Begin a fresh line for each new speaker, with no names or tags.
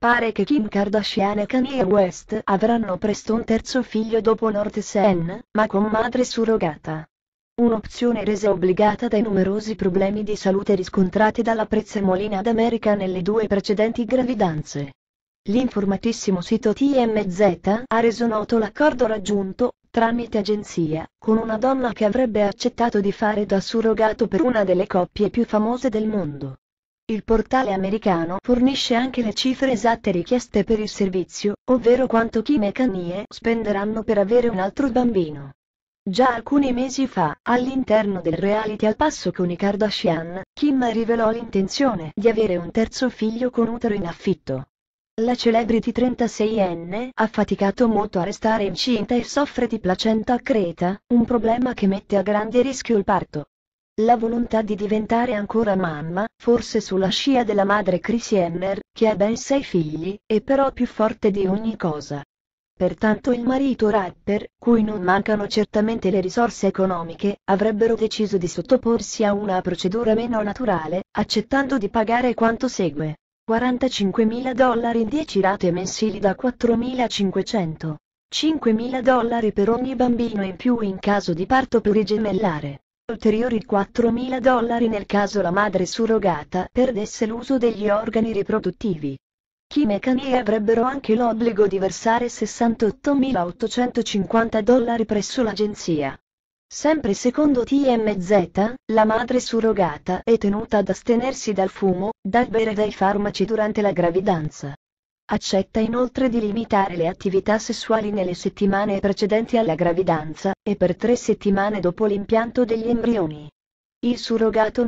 Pare che Kim Kardashian e Kanye West avranno presto un terzo figlio dopo North Sen, ma con madre surrogata. Un'opzione resa obbligata dai numerosi problemi di salute riscontrati dalla prezzemolina d'America nelle due precedenti gravidanze. L'informatissimo sito TMZ ha reso noto l'accordo raggiunto, tramite agenzia, con una donna che avrebbe accettato di fare da surrogato per una delle coppie più famose del mondo. Il portale americano fornisce anche le cifre esatte richieste per il servizio, ovvero quanto Kim e Kanye spenderanno per avere un altro bambino. Già alcuni mesi fa, all'interno del reality al passo con i Kardashian, Kim rivelò l'intenzione di avere un terzo figlio con utero in affitto. La celebrity 36enne ha faticato molto a restare incinta e soffre di placenta a creta, un problema che mette a grande rischio il parto. La volontà di diventare ancora mamma, forse sulla scia della madre Chris Henner, che ha ben sei figli, è però più forte di ogni cosa. Pertanto il marito rapper, cui non mancano certamente le risorse economiche, avrebbero deciso di sottoporsi a una procedura meno naturale, accettando di pagare quanto segue. 45.000 dollari in 10 rate mensili da 4.500. 5.000 dollari per ogni bambino in più in caso di parto plurigemellare ulteriori 4.000 dollari nel caso la madre surrogata perdesse l'uso degli organi riproduttivi. Kim e Kanye avrebbero anche l'obbligo di versare 68.850 dollari presso l'agenzia. Sempre secondo TMZ, la madre surrogata è tenuta ad astenersi dal fumo, dal bere e dai farmaci durante la gravidanza. Accetta inoltre di limitare le attività sessuali nelle settimane precedenti alla gravidanza, e per tre settimane dopo l'impianto degli embrioni. Il surrogato